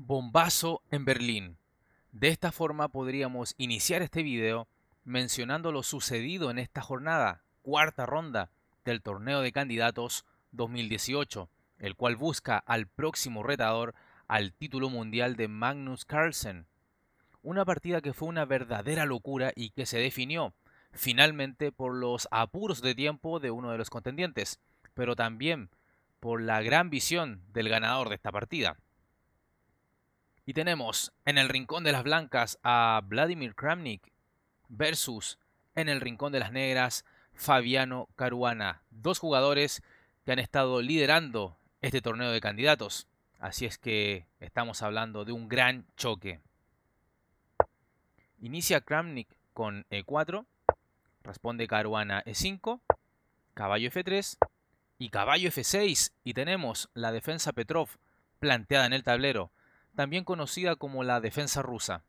Bombazo en Berlín. De esta forma podríamos iniciar este video mencionando lo sucedido en esta jornada, cuarta ronda del torneo de candidatos 2018, el cual busca al próximo retador al título mundial de Magnus Carlsen. Una partida que fue una verdadera locura y que se definió finalmente por los apuros de tiempo de uno de los contendientes, pero también por la gran visión del ganador de esta partida. Y tenemos en el rincón de las blancas a Vladimir Kramnik versus en el rincón de las negras Fabiano Caruana. Dos jugadores que han estado liderando este torneo de candidatos. Así es que estamos hablando de un gran choque. Inicia Kramnik con E4, responde Caruana E5, caballo F3 y caballo F6 y tenemos la defensa Petrov planteada en el tablero también conocida como la defensa rusa.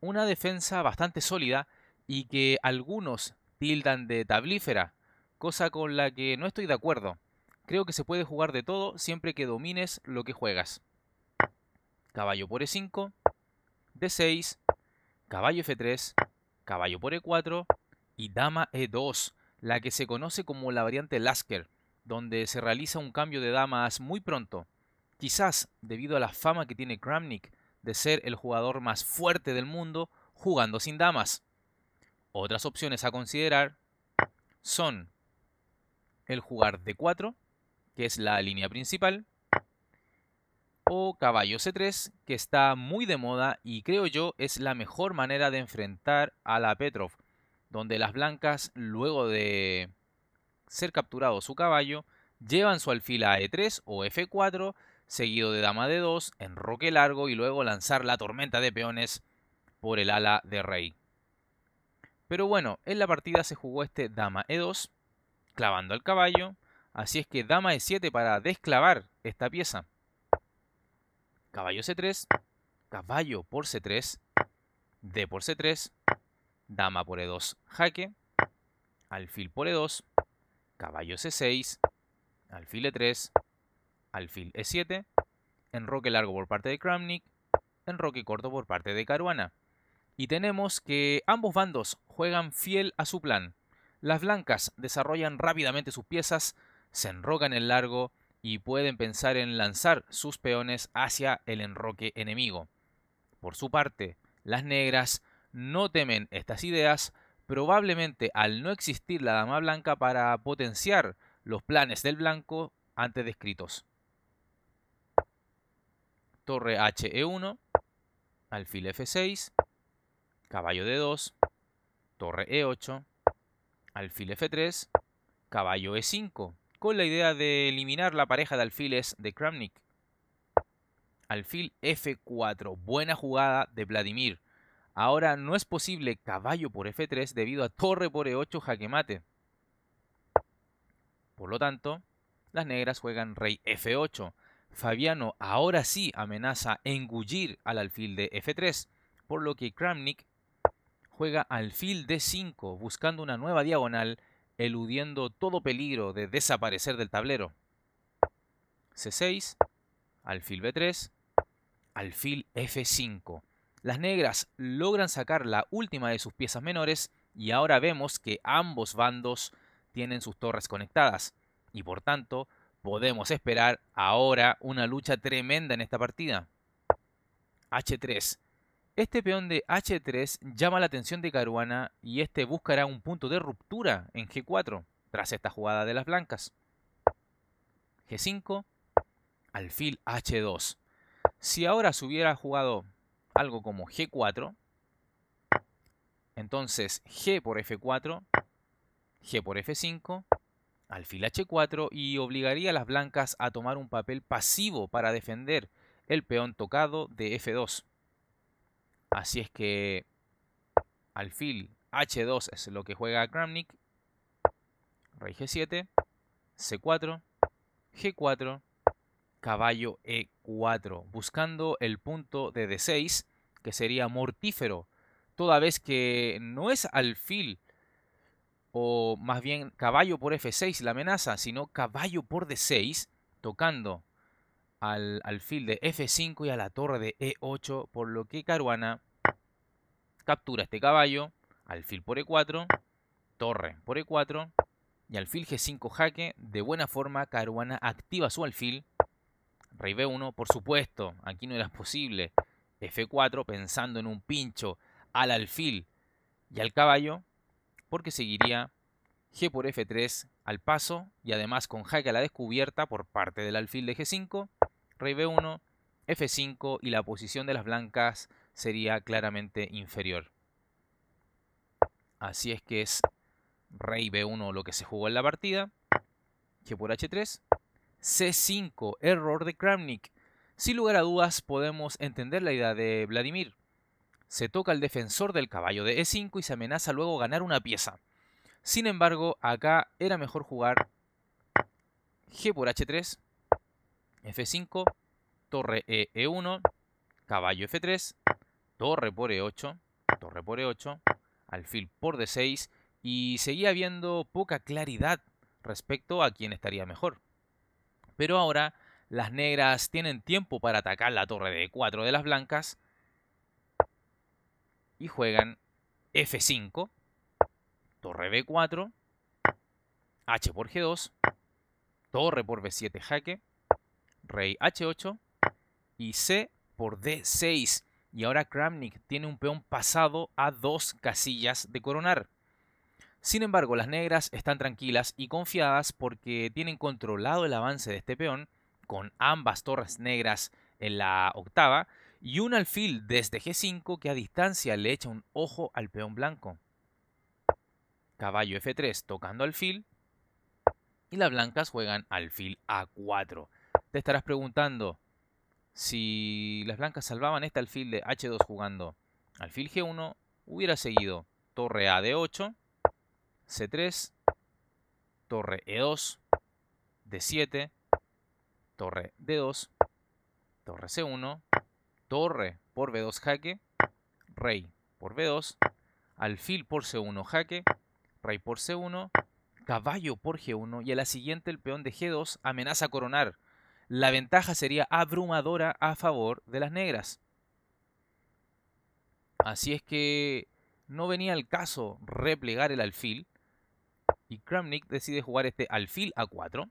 Una defensa bastante sólida y que algunos tildan de tablífera, cosa con la que no estoy de acuerdo. Creo que se puede jugar de todo siempre que domines lo que juegas. Caballo por E5, D6, caballo F3, caballo por E4 y dama E2, la que se conoce como la variante Lasker, donde se realiza un cambio de damas muy pronto. Quizás debido a la fama que tiene Kramnik de ser el jugador más fuerte del mundo jugando sin damas. Otras opciones a considerar son el jugar D4, que es la línea principal, o caballo C3, que está muy de moda y creo yo es la mejor manera de enfrentar a la Petrov, donde las blancas, luego de ser capturado su caballo, llevan su alfila a E3 o F4 seguido de dama de 2, enroque largo y luego lanzar la tormenta de peones por el ala de rey. Pero bueno, en la partida se jugó este dama e2, clavando al caballo, así es que dama e7 para desclavar esta pieza. Caballo c3, caballo por c3, d por c3, dama por e2, jaque, alfil por e2, caballo c6, alfil e3, alfil e7, enroque largo por parte de Kramnik, enroque corto por parte de Caruana. Y tenemos que ambos bandos juegan fiel a su plan. Las blancas desarrollan rápidamente sus piezas, se enrocan en largo y pueden pensar en lanzar sus peones hacia el enroque enemigo. Por su parte, las negras no temen estas ideas, probablemente al no existir la dama blanca para potenciar los planes del blanco antes descritos torre H 1 e alfil F6, caballo D2, torre E8, alfil F3, caballo E5, con la idea de eliminar la pareja de alfiles de Kramnik. Alfil F4, buena jugada de Vladimir. Ahora no es posible caballo por F3 debido a torre por E8 jaque mate. Por lo tanto, las negras juegan rey F8, Fabiano ahora sí amenaza engullir al alfil de F3, por lo que Kramnik juega alfil D5 buscando una nueva diagonal, eludiendo todo peligro de desaparecer del tablero. C6, alfil B3, alfil F5. Las negras logran sacar la última de sus piezas menores y ahora vemos que ambos bandos tienen sus torres conectadas y por tanto podemos esperar ahora una lucha tremenda en esta partida. H3. Este peón de H3 llama la atención de Caruana y este buscará un punto de ruptura en G4 tras esta jugada de las blancas. G5, alfil H2. Si ahora se hubiera jugado algo como G4, entonces G por F4, G por F5, alfil h4 y obligaría a las blancas a tomar un papel pasivo para defender el peón tocado de f2. Así es que alfil h2 es lo que juega Kramnik, rey g7, c4, g4, caballo e4, buscando el punto de d6, que sería mortífero, toda vez que no es alfil o más bien caballo por F6 la amenaza, sino caballo por D6, tocando al alfil de F5 y a la torre de E8, por lo que Caruana captura este caballo, alfil por E4, torre por E4 y alfil G5 jaque. De buena forma, Caruana activa su alfil, rey B1, por supuesto, aquí no era posible, F4 pensando en un pincho al alfil y al caballo, porque seguiría G por F3 al paso y además con jaque a la descubierta por parte del alfil de G5, rey B1, F5 y la posición de las blancas sería claramente inferior. Así es que es rey B1 lo que se jugó en la partida, G por H3, C5, error de Kramnik. Sin lugar a dudas podemos entender la idea de Vladimir. Se toca el defensor del caballo de E5 y se amenaza luego ganar una pieza. Sin embargo, acá era mejor jugar G por H3, F5, torre E, E1, caballo F3, torre por E8, torre por E8, alfil por D6 y seguía habiendo poca claridad respecto a quién estaría mejor. Pero ahora las negras tienen tiempo para atacar la torre de 4 de las blancas y juegan F5, torre B4, H por G2, torre por B7 jaque, rey H8 y C por D6. Y ahora Kramnik tiene un peón pasado a dos casillas de coronar. Sin embargo, las negras están tranquilas y confiadas porque tienen controlado el avance de este peón con ambas torres negras en la octava y un alfil desde G5 que a distancia le echa un ojo al peón blanco. Caballo F3 tocando alfil y las blancas juegan alfil A4. Te estarás preguntando si las blancas salvaban este alfil de H2 jugando alfil G1, hubiera seguido torre A de 8, C3, torre E2, D7, torre D2, torre C1, torre por b2 jaque, rey por b2, alfil por c1 jaque, rey por c1, caballo por g1 y a la siguiente el peón de g2 amenaza coronar. La ventaja sería abrumadora a favor de las negras. Así es que no venía al caso replegar el alfil y Kramnik decide jugar este alfil a 4.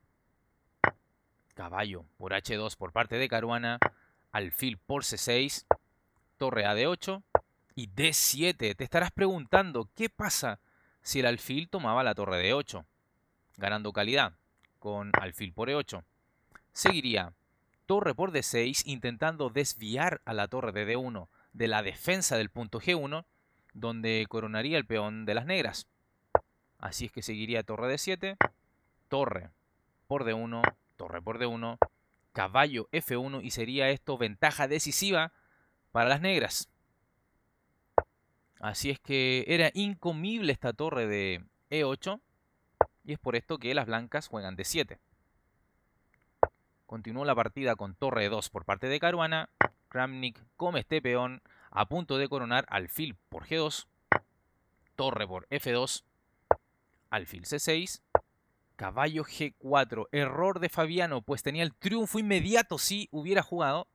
Caballo por h2 por parte de Caruana, alfil por C6, torre A de 8 y D7. Te estarás preguntando, ¿qué pasa si el alfil tomaba la torre d 8? Ganando calidad con alfil por E8. Seguiría torre por D6 intentando desviar a la torre de D1 de la defensa del punto G1 donde coronaría el peón de las negras. Así es que seguiría torre D7, torre por D1, torre por D1, caballo F1 y sería esto ventaja decisiva para las negras. Así es que era incomible esta torre de E8 y es por esto que las blancas juegan de 7. Continuó la partida con torre 2 por parte de Caruana. Kramnik come este peón a punto de coronar alfil por G2. Torre por F2. Alfil C6. Caballo G4. Error de Fabiano, pues tenía el triunfo inmediato si hubiera jugado.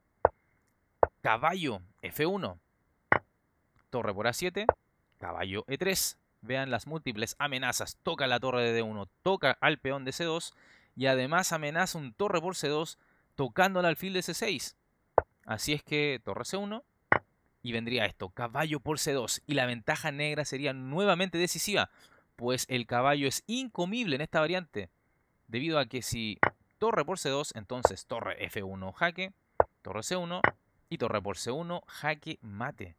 Caballo F1. Torre por A7. Caballo E3. Vean las múltiples amenazas. Toca la torre de D1. Toca al peón de C2. Y además amenaza un torre por C2 tocando al alfil de C6. Así es que torre C1. Y vendría esto. Caballo por C2. Y la ventaja negra sería nuevamente decisiva pues el caballo es incomible en esta variante, debido a que si torre por C2, entonces torre F1 jaque, torre C1 y torre por C1 jaque mate.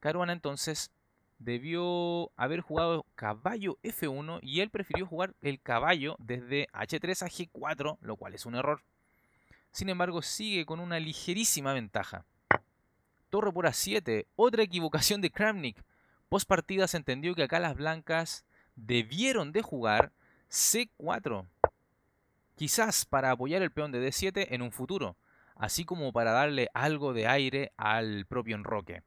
Caruana entonces debió haber jugado caballo F1 y él prefirió jugar el caballo desde H3 a G4, lo cual es un error. Sin embargo, sigue con una ligerísima ventaja. Torre por A7, otra equivocación de Kramnik. Post se entendió que acá las blancas debieron de jugar C4. Quizás para apoyar el peón de D7 en un futuro, así como para darle algo de aire al propio enroque.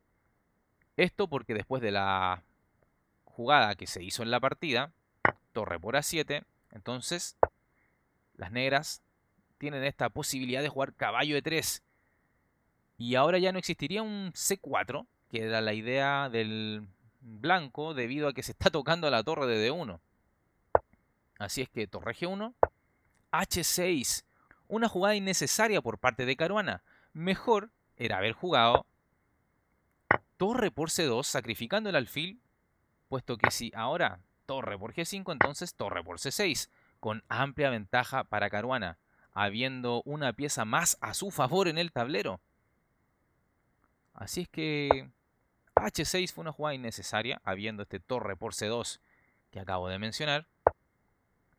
Esto porque después de la jugada que se hizo en la partida, torre por A7, entonces las negras tienen esta posibilidad de jugar caballo E3. Y ahora ya no existiría un C4, que era la idea del blanco debido a que se está tocando a la torre de D1. Así es que torre G1, H6, una jugada innecesaria por parte de Caruana. Mejor era haber jugado torre por C2 sacrificando el alfil, puesto que si ahora torre por G5, entonces torre por C6, con amplia ventaja para Caruana, habiendo una pieza más a su favor en el tablero. Así es que H6 fue una jugada innecesaria, habiendo este torre por C2 que acabo de mencionar.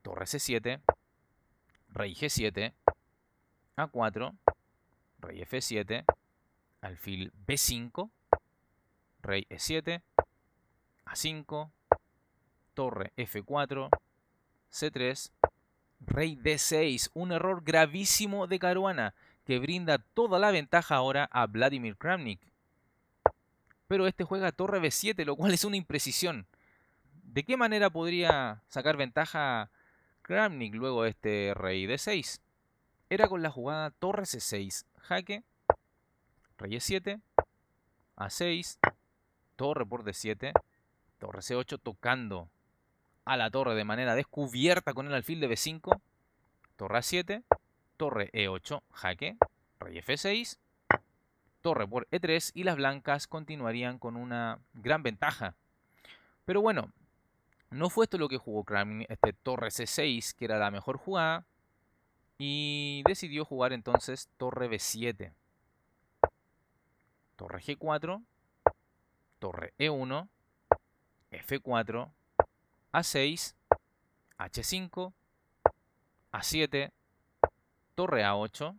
Torre C7, rey G7, A4, rey F7, alfil B5, rey E7, A5, torre F4, C3, rey D6. Un error gravísimo de Caruana que brinda toda la ventaja ahora a Vladimir Kramnik pero este juega torre B7, lo cual es una imprecisión. ¿De qué manera podría sacar ventaja Kramnik luego de este rey D6? Era con la jugada torre C6, jaque, rey E7, A6, torre por D7, torre C8 tocando a la torre de manera descubierta con el alfil de B5, torre A7, torre E8, jaque, rey F6, torre por E3 y las blancas continuarían con una gran ventaja. Pero bueno, no fue esto lo que jugó Kramin, este torre C6, que era la mejor jugada, y decidió jugar entonces torre B7. Torre G4, torre E1, F4, A6, H5, A7, torre A8,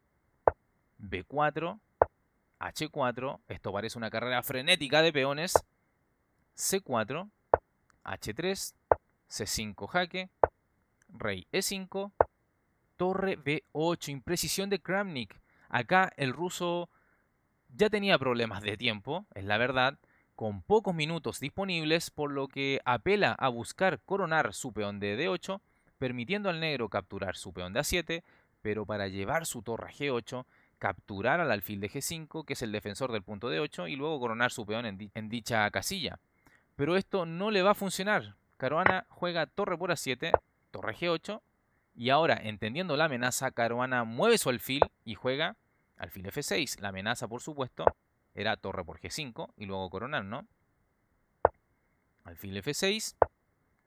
B4, H4, esto parece una carrera frenética de peones. C4, H3, C5 jaque, rey E5, torre B8, imprecisión de Kramnik. Acá el ruso ya tenía problemas de tiempo, es la verdad, con pocos minutos disponibles, por lo que apela a buscar coronar su peón de D8, permitiendo al negro capturar su peón de A7, pero para llevar su torre G8 capturar al alfil de G5, que es el defensor del punto D8, y luego coronar su peón en, dicha casilla. Pero esto no le va a funcionar. Caruana juega torre por A7, torre G8, y ahora, entendiendo la amenaza, Caruana mueve su alfil y juega alfil F6. La amenaza, por supuesto, era torre por G5 y luego coronar, ¿no? Alfil F6,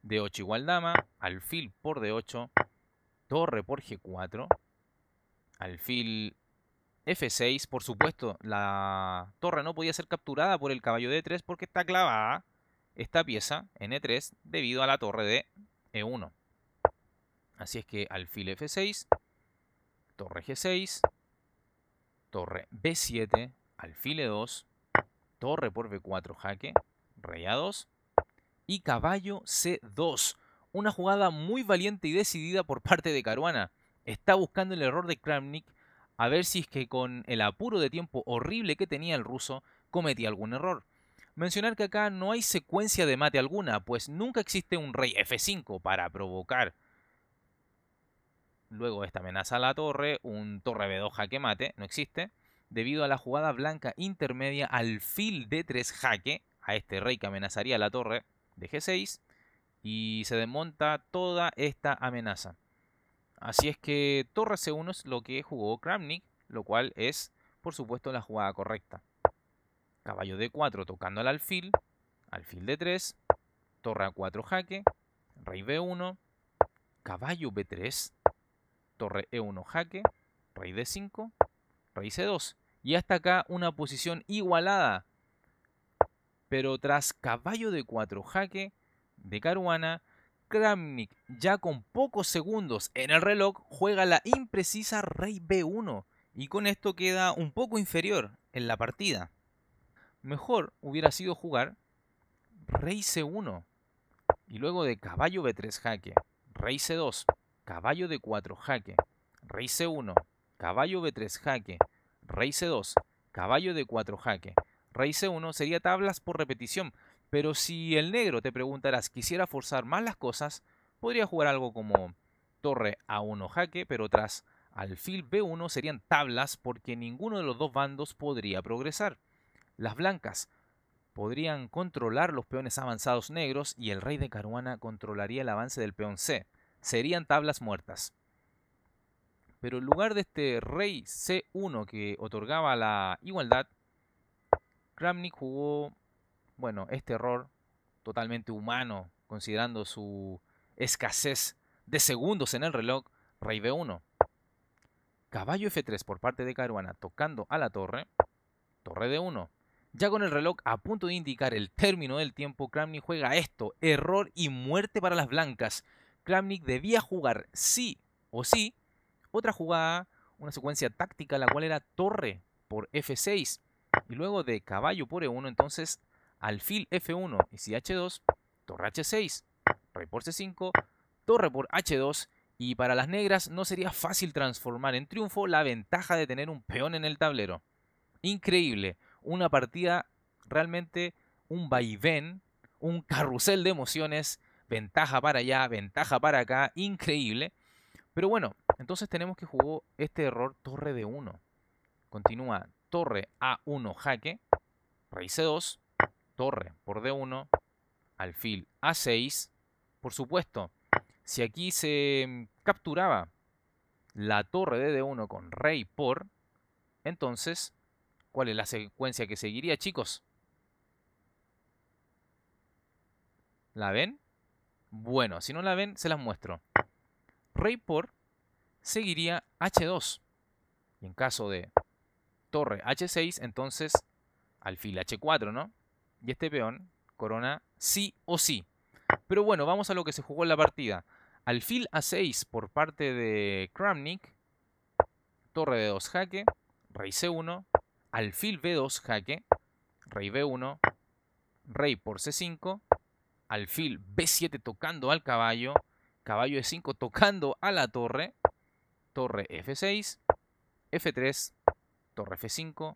D8 igual dama, alfil por D8, torre por G4, alfil F6, por supuesto, la torre no podía ser capturada por el caballo de E3 porque está clavada esta pieza en E3 debido a la torre de E1. Así es que alfil F6, torre G6, torre B7, alfil E2, torre por B4 jaque, rey A2 y caballo C2. Una jugada muy valiente y decidida por parte de Caruana. Está buscando el error de Kramnik a ver si es que con el apuro de tiempo horrible que tenía el ruso cometía algún error. Mencionar que acá no hay secuencia de mate alguna, pues nunca existe un rey F5 para provocar. Luego esta amenaza a la torre, un torre B2 jaque mate, no existe. Debido a la jugada blanca intermedia al fil D3 jaque, a este rey que amenazaría la torre de G6, y se desmonta toda esta amenaza. Así es que torre C1 es lo que jugó Kramnik, lo cual es, por supuesto, la jugada correcta. Caballo D4 tocando al alfil, alfil D3, torre A4 jaque, rey B1, caballo B3, torre E1 jaque, rey D5, rey C2. Y hasta acá una posición igualada. Pero tras caballo D4 jaque de Caruana, Kramnik, ya con pocos segundos en el reloj, juega la imprecisa Rey B1 y con esto queda un poco inferior en la partida. Mejor hubiera sido jugar Rey C1 y luego de Caballo B3 jaque, Rey C2, Caballo de 4 jaque, Rey C1, Caballo B3 jaque, Rey C2, Caballo de 4 jaque, Rey C1 sería tablas por repetición pero si el negro te preguntarás, quisiera forzar más las cosas, podría jugar algo como torre A1 jaque, pero tras alfil B1 serían tablas porque ninguno de los dos bandos podría progresar. Las blancas podrían controlar los peones avanzados negros y el rey de Caruana controlaría el avance del peón C. Serían tablas muertas. Pero en lugar de este rey C1 que otorgaba la igualdad, Kramnik jugó bueno, este error totalmente humano, considerando su escasez de segundos en el reloj, rey b1. Caballo f3 por parte de Caruana tocando a la torre, torre d1. Ya con el reloj a punto de indicar el término del tiempo, Kramnik juega esto, error y muerte para las blancas. Kramnik debía jugar sí o sí otra jugada, una secuencia táctica, la cual era torre por f6 y luego de caballo por e1, entonces alfil F1 y si H2, torre H6, rey por C5, torre por H2 y para las negras no sería fácil transformar en triunfo la ventaja de tener un peón en el tablero. Increíble, una partida realmente un vaivén, un carrusel de emociones, ventaja para allá, ventaja para acá, increíble. Pero bueno, entonces tenemos que jugó este error torre de 1. Continúa torre A1 jaque, rey C2, torre por D1, alfil A6. Por supuesto, si aquí se mm, capturaba la torre de D1 con rey por, entonces, ¿cuál es la secuencia que seguiría, chicos? ¿La ven? Bueno, si no la ven, se las muestro. Rey por seguiría H2. Y en caso de torre H6, entonces alfil H4, ¿no? y este peón corona sí o sí. Pero bueno, vamos a lo que se jugó en la partida. Alfil a 6 por parte de Kramnik. Torre de 2 jaque. Rey C1. Alfil B2 jaque. Rey B1. Rey por C5. Alfil B7 tocando al caballo. Caballo E5 tocando a la torre. Torre F6. F3. Torre F5.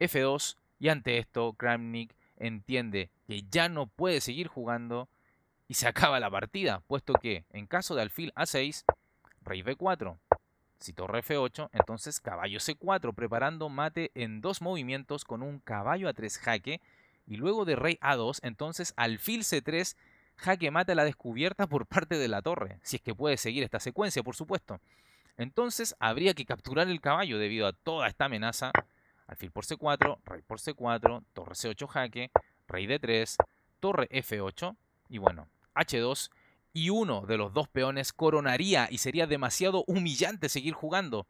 F2. Y ante esto, Kramnik entiende que ya no puede seguir jugando y se acaba la partida, puesto que en caso de alfil A6, rey B4, si torre F8, entonces caballo C4, preparando mate en dos movimientos con un caballo A3 jaque y luego de rey A2, entonces alfil C3, jaque mate a la descubierta por parte de la torre, si es que puede seguir esta secuencia, por supuesto. Entonces habría que capturar el caballo debido a toda esta amenaza alfil por c4, rey por c4, torre c8 jaque, rey d3, torre f8 y bueno, h2 y uno de los dos peones coronaría y sería demasiado humillante seguir jugando.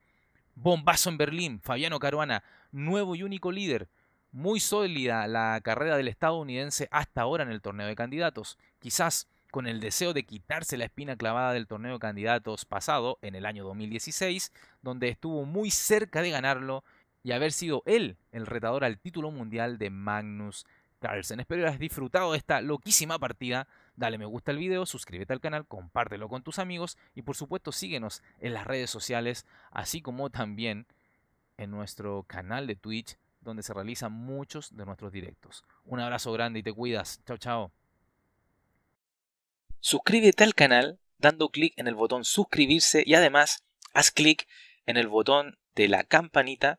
Bombazo en Berlín, Fabiano Caruana, nuevo y único líder. Muy sólida la carrera del estadounidense hasta ahora en el torneo de candidatos. Quizás con el deseo de quitarse la espina clavada del torneo de candidatos pasado en el año 2016, donde estuvo muy cerca de ganarlo y haber sido él el retador al título mundial de Magnus Carlsen. Espero que hayas disfrutado de esta loquísima partida. Dale me gusta al video, suscríbete al canal, compártelo con tus amigos y por supuesto síguenos en las redes sociales, así como también en nuestro canal de Twitch donde se realizan muchos de nuestros directos. Un abrazo grande y te cuidas. Chao, chao. Suscríbete al canal dando clic en el botón suscribirse y además haz clic en el botón de la campanita